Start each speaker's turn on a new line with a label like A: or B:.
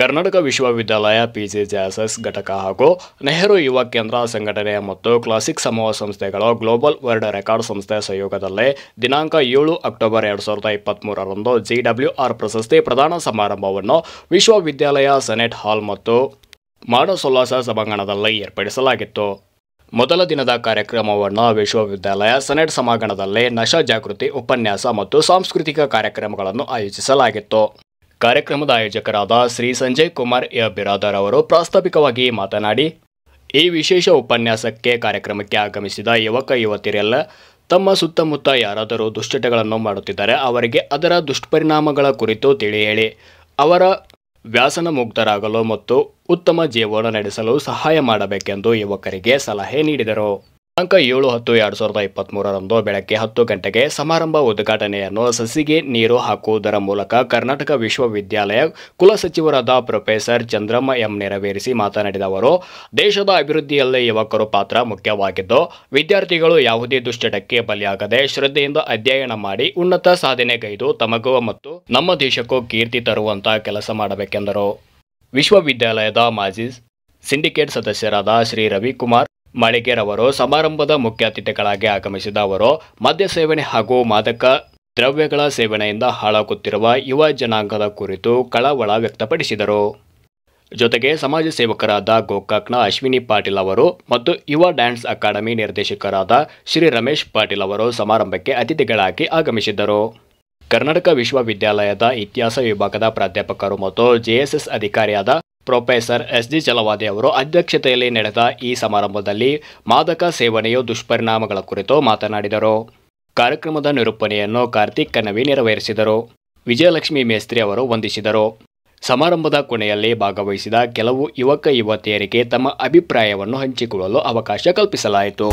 A: ಕರ್ನಾಟಕ ವಿಶ್ವವಿದ್ಯಾಲಯ ಪಿಸಿಸಿಎಸ್ಎಸ್ ಘಟಕ ಹಾಗೂ ನೆಹರು ಯುವ ಕೇಂದ್ರ ಸಂಘಟನೆ ಮತ್ತು ಕ್ಲಾಸಿಕ್ ಸಮೂಹ ಸಂಸ್ಥೆಗಳ ಗ್ಲೋಬಲ್ ವರ್ಲ್ಡ್ ರೆಕಾರ್ಡ್ ಸಂಸ್ಥೆ ಸಹಯೋಗದಲ್ಲಿ ದಿನಾಂಕ ಏಳು ಅಕ್ಟೋಬರ್ ಎರಡು ಸಾವಿರದ ಇಪ್ಪತ್ತ್ಮೂರರಂದು ಜಿಡಬ್ಲ್ಯೂಆರ್ ಪ್ರಶಸ್ತಿ ಪ್ರದಾನ ಸಮಾರಂಭವನ್ನು ವಿಶ್ವವಿದ್ಯಾಲಯ ಸೆನೆಟ್ ಹಾಲ್ ಮತ್ತು ಮಾನಸೋಲ್ಲಾಸ ಸಭಾಂಗಣದಲ್ಲಿ ಏರ್ಪಡಿಸಲಾಗಿತ್ತು ಮೊದಲ ದಿನದ ಕಾರ್ಯಕ್ರಮವನ್ನು ವಿಶ್ವವಿದ್ಯಾಲಯ ಸೆನೆಟ್ ಸಮಾಗಣದಲ್ಲಿ ನಶಾ ಜಾಗೃತಿ ಉಪನ್ಯಾಸ ಮತ್ತು ಸಾಂಸ್ಕೃತಿಕ ಕಾರ್ಯಕ್ರಮಗಳನ್ನು ಆಯೋಜಿಸಲಾಗಿತ್ತು ಕಾರ್ಯಕ್ರಮದ ಆಯೋಜಕರಾದ ಶ್ರೀ ಸಂಜಯ್ ಕುಮಾರ್ ಎ ಬಿರಾದರ್ ಅವರು ಪ್ರಾಸ್ತಾವಿಕವಾಗಿ ಮಾತನಾಡಿ ಈ ವಿಶೇಷ ಉಪನ್ಯಾಸಕ್ಕೆ ಕಾರ್ಯಕ್ರಮಕ್ಕೆ ಆಗಮಿಸಿದ ಯುವಕ ಯುವತಿಯರೆಲ್ಲ ತಮ್ಮ ಸುತ್ತಮುತ್ತ ಯಾರಾದರೂ ದುಶ್ಚಟಗಳನ್ನು ಮಾಡುತ್ತಿದ್ದಾರೆ ಅವರಿಗೆ ಅದರ ದುಷ್ಪರಿಣಾಮಗಳ ಕುರಿತು ತಿಳಿ ಹೇಳಿ ಅವರ ವ್ಯಾಸನ ಮುಗ್ಧರಾಗಲು ಮತ್ತು ಉತ್ತಮ ಜೀವನ ನಡೆಸಲು ಸಹಾಯ ಮಾಡಬೇಕೆಂದು ಯುವಕರಿಗೆ ಸಲಹೆ ನೀಡಿದರು ಅಂಕ ಏಳು ಹತ್ತು ಎರಡು ಸಾವಿರದ ಇಪ್ಪತ್ತ್ಮೂರರಂದು ಬೆಳಗ್ಗೆ ಹತ್ತು ಗಂಟೆಗೆ ಸಮಾರಂಭ ಉದ್ಘಾಟನೆಯನ್ನು ಸಸಿಗೆ ನೀರು ಹಾಕುವುದರ ಮೂಲಕ ಕರ್ನಾಟಕ ವಿಶ್ವವಿದ್ಯಾಲಯ ಕುಲಸಚಿವರಾದ ಪ್ರೊಫೆಸರ್ ಚಂದ್ರಮ್ಮ ಎಂ ನೆರವೇರಿಸಿ ಮಾತನಾಡಿದ ಅವರು ದೇಶದ ಅಭಿವೃದ್ಧಿಯಲ್ಲೇ ಯುವಕರು ಪಾತ್ರ ಮುಖ್ಯವಾಗಿದ್ದು ವಿದ್ಯಾರ್ಥಿಗಳು ಯಾವುದೇ ದುಶ್ಚಟಕ್ಕೆ ಬಲಿಯಾಗದೆ ಶ್ರದ್ಧೆಯಿಂದ ಅಧ್ಯಯನ ಮಾಡಿ ಉನ್ನತ ಸಾಧನೆಗೈದು ತಮಗೂ ಮತ್ತು ನಮ್ಮ ದೇಶಕ್ಕೂ ಕೀರ್ತಿ ತರುವಂತಹ ಕೆಲಸ ಮಾಡಬೇಕೆಂದರು ವಿಶ್ವವಿದ್ಯಾಲಯದ ಮಾಜಿ ಸಿಂಡಿಕೇಟ್ ಸದಸ್ಯರಾದ ಶ್ರೀ ರವಿಕುಮಾರ್ ಮಳೆಗೇರ್ ಅವರು ಸಮಾರಂಭದ ಮುಖ್ಯ ಅತಿಥಿಗಳಾಗಿ ಆಗಮಿಸಿದ ಅವರು ಮದ್ಯ ಸೇವನೆ ಹಾಗೂ ಮಾದಕ ದ್ರವ್ಯಗಳ ಸೇವನೆಯಿಂದ ಹಾಳಾಗುತ್ತಿರುವ ಯುವ ಜನಾಂಗದ ಕುರಿತು ಕಳವಳ ವ್ಯಕ್ತಪಡಿಸಿದರು ಜೊತೆಗೆ ಸಮಾಜ ಸೇವಕರಾದ ಗೋಕಾಕ್ನ ಅಶ್ವಿನಿ ಪಾಟೀಲ್ ಅವರು ಮತ್ತು ಯುವ ಡ್ಯಾನ್ಸ್ ಅಕಾಡೆಮಿ ನಿರ್ದೇಶಕರಾದ ಶ್ರೀ ರಮೇಶ್ ಪಾಟೀಲ್ ಅವರು ಸಮಾರಂಭಕ್ಕೆ ಅತಿಥಿಗಳಾಗಿ ಆಗಮಿಸಿದ್ದರು ಕರ್ನಾಟಕ ವಿಶ್ವವಿದ್ಯಾಲಯದ ಇತಿಹಾಸ ವಿಭಾಗದ ಪ್ರಾಧ್ಯಾಪಕರು ಮತ್ತು ಜೆಎಸ್ಎಸ್ ಅಧಿಕಾರಿಯಾದ ಪ್ರೊಫೆಸರ್ ಎಸ್ ಡಿ ಚಲವಾದಿ ಅವರು ಅಧ್ಯಕ್ಷತೆಯಲ್ಲಿ ನಡೆದ ಈ ಸಮಾರಂಭದಲ್ಲಿ ಮಾದಕ ಸೇವನೆಯ ದುಷ್ಪರಿಣಾಮಗಳ ಕುರಿತು ಮಾತನಾಡಿದರು ಕಾರ್ಯಕ್ರಮದ ನಿರೂಪಣೆಯನ್ನು ಕಾರ್ತಿಕ್ ಕನವಿ ನೆರವೇರಿಸಿದರು ವಿಜಯಲಕ್ಷ್ಮಿ ಮೇಸ್ತ್ರಿ ಅವರು ವಂದಿಸಿದರು ಸಮಾರಂಭದ ಕೊನೆಯಲ್ಲಿ ಭಾಗವಹಿಸಿದ ಕೆಲವು ಯುವಕ ಯುವತಿಯರಿಗೆ ತಮ್ಮ ಅಭಿಪ್ರಾಯವನ್ನು ಹಂಚಿಕೊಳ್ಳಲು ಅವಕಾಶ ಕಲ್ಪಿಸಲಾಯಿತು